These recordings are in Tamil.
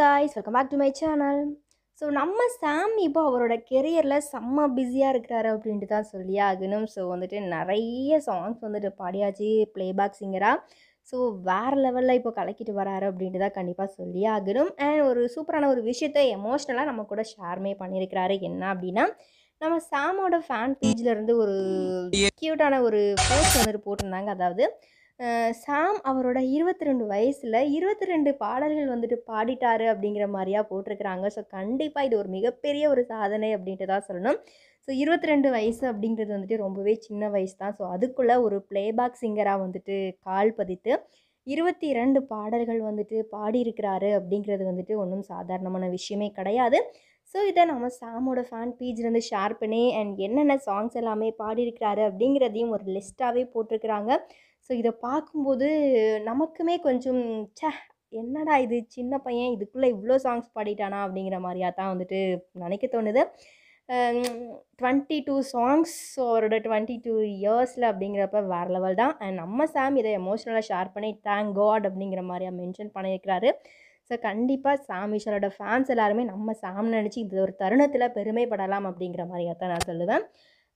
Guys welcome back to my channel so நம்ம சாம் இப்போ அவரோட கெரியரில் செம்ம பிஸியாக இருக்கிறாரு அப்படின்ட்டு தான் சொல்லி ஆகணும் ஸோ வந்துட்டு நிறைய சாங்ஸ் வந்துட்டு பாடியாச்சு பிளேபேக் சிங்கராக ஸோ வேறு லெவலில் இப்போ கலக்கிட்டு வராரு அப்படின்ட்டு தான் கண்டிப்பாக சொல்லி ஆகணும் அண்ட் ஒரு சூப்பரான ஒரு விஷயத்தை எமோஷ்னலாக நம்ம கூட ஷேர்மே பண்ணியிருக்கிறாரு என்ன அப்படின்னா நம்ம சாமோட ஃபேன் பேஜில் இருந்து ஒரு க்யூட்டான ஒரு போஸ்ட் வந்துட்டு போட்டிருந்தாங்க அதாவது சாம் அவரோட இருபத்தி ரெண்டு வயசில் இருபத்தி ரெண்டு பாடல்கள் வந்துட்டு பாடிட்டாரு அப்படிங்கிற மாதிரியா போட்டிருக்கிறாங்க ஸோ கண்டிப்பாக இது ஒரு மிகப்பெரிய ஒரு சாதனை அப்படின்ட்டு தான் சொல்லணும் ஸோ இருபத்தி ரெண்டு வயசு அப்படிங்கிறது வந்துட்டு ரொம்பவே சின்ன வயசு தான் ஸோ அதுக்குள்ளே ஒரு பிளேபேக் சிங்கராக வந்துட்டு கால் பதித்து இருபத்தி இரண்டு பாடல்கள் வந்துட்டு பாடியிருக்கிறாரு அப்படிங்கிறது வந்துட்டு ஒன்றும் சாதாரணமான விஷயமே கிடையாது ஸோ இதை நம்ம சாமோட ஃபேன் பேஜ்லேருந்து ஷேர் பண்ணி அண்ட் என்னென்ன சாங்ஸ் எல்லாமே பாடியிருக்கிறாரு அப்படிங்கிறதையும் ஒரு லிஸ்ட்டாகவே போட்டிருக்கிறாங்க ஸோ இதை பார்க்கும்போது நமக்குமே கொஞ்சம் ச என்னடா இது சின்ன பையன் இதுக்குள்ளே இவ்வளோ சாங்ஸ் பாடிட்டானா அப்படிங்கிற மாதிரியாக தான் வந்துட்டு நினைக்க தோணுது டுவெண்ட்டி டூ சாங்ஸ் அவரோட டுவெண்ட்டி டூ இயர்ஸில் அப்படிங்கிறப்ப வேறு லெவல் தான் அண்ட் நம்ம சாம் இதை எமோஷ்னலாக ஷேர் பண்ணி தேங்க் காட் அப்படிங்கிற மாதிரியாக மென்ஷன் பண்ணியிருக்கிறாரு ஸோ கண்டிப்பாக சாம் விஷாலோட ஃபேன்ஸ் எல்லாருமே நம்ம சாம்னு நினச்சி இந்த ஒரு தருணத்தில் பெருமைப்படலாம் அப்படிங்கிற மாதிரியாக தான் நான் சொல்லுவேன்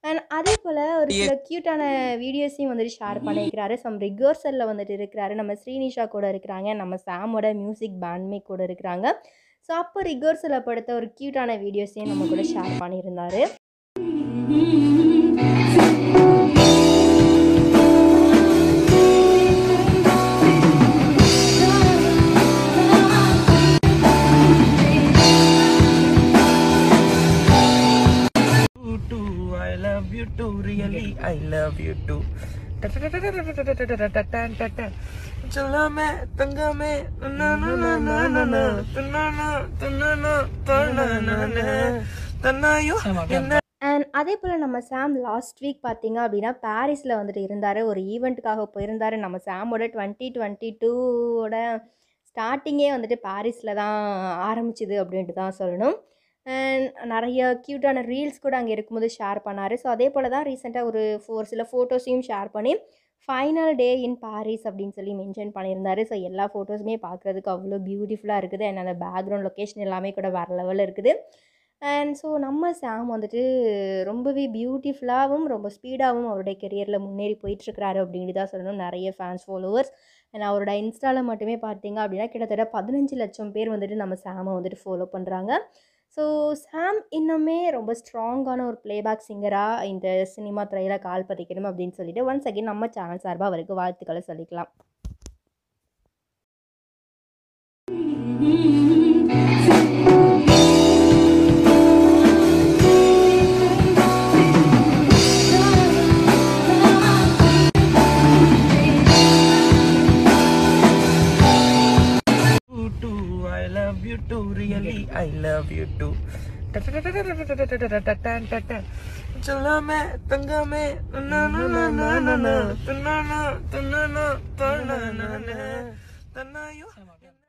அண்ட் அதே போல் ஒரு சில க்யூட்டான வீடியோஸையும் வந்துட்டு ஷேர் பண்ணியிருக்கிறாரு சம் ரிகர்சலில் வந்துட்டு இருக்கிறாரு நம்ம ஸ்ரீனிஷா கூட இருக்கிறாங்க நம்ம சாமோட மியூசிக் பேண்ட்மே கூட இருக்கிறாங்க ஸோ அப்போ ரிகர்சலை படுத்த ஒரு க்யூட்டான வீடியோஸையும் நம்ம கூட ஷேர் பண்ணியிருந்தாரு love you too really I love you too சொல்லாமே தங்காமே தன்னாயோ என்ன அண்ட் அதே போல் நம்ம சாம் லாஸ்ட் வீக் பார்த்தீங்க அப்படின்னா பாரிஸில் வந்துட்டு இருந்தார் ஒரு ஈவெண்ட்டுக்காக போயிருந்தார் நம்ம சாமோட டுவெண்ட்டி டுவெண்ட்டி டூவோட ஸ்டார்டிங்கே வந்துட்டு பாரிஸில் தான் ஆரம்பிச்சிது அப்படின்ட்டு தான் சொல்லணும் நிறைய க்யூட்டான ரீல்ஸ் கூட அங்கே இருக்கும்போது ஷேர் பண்ணார் ஸோ அதே போல் தான் ரீசெண்டாக ஒரு ஃபோர் சில ஃபோட்டோஸையும் ஷேர் பண்ணி ஃபைனல் டே இன் பாரிஸ் அப்படின்னு சொல்லி மென்ஷன் பண்ணியிருந்தாரு ஸோ எல்லா ஃபோட்டோஸுமே பார்க்குறதுக்கு அவ்வளோ பியூட்டிஃபுல்லாக இருக்குது அண்ட் அந்த பேக்ரவுண்ட் லொக்கேஷன் எல்லாமே கூட வேறு லெவலில் இருக்குது அண்ட் ஸோ நம்ம சாம் வந்துட்டு ரொம்பவே பியூட்டிஃபுல்லாகவும் ரொம்ப ஸ்பீடாகவும் அவருடைய கெரியரில் முன்னேறி போயிட்டுருக்கிறாரு அப்படின்னு தான் சொல்லணும் நிறைய ஃபேன்ஸ் ஃபாலோவர்ஸ் அண்ட் அவரோட இன்ஸ்டாவில் மட்டுமே பார்த்தீங்க அப்படின்னா கிட்டத்தட்ட பதினஞ்சு லட்சம் பேர் வந்துட்டு நம்ம சாமை வந்துட்டு ஃபாலோ பண்ணுறாங்க ஸோ சாம் இன்னுமே ரொம்ப ஸ்ட்ராங்கான ஒரு பிளேபேக் சிங்கராக இந்த சினிமா துறையில் கால் பதிக்கணும் அப்படின்னு சொல்லிட்டு ஒன்ஸ் அகெயின் நம்ம சேனல் சார்பாக அவருக்கு வாழ்த்துக்களை சொல்லிக்கலாம் you too, really. I love you too. ta തങ്കമേ തന്നയോ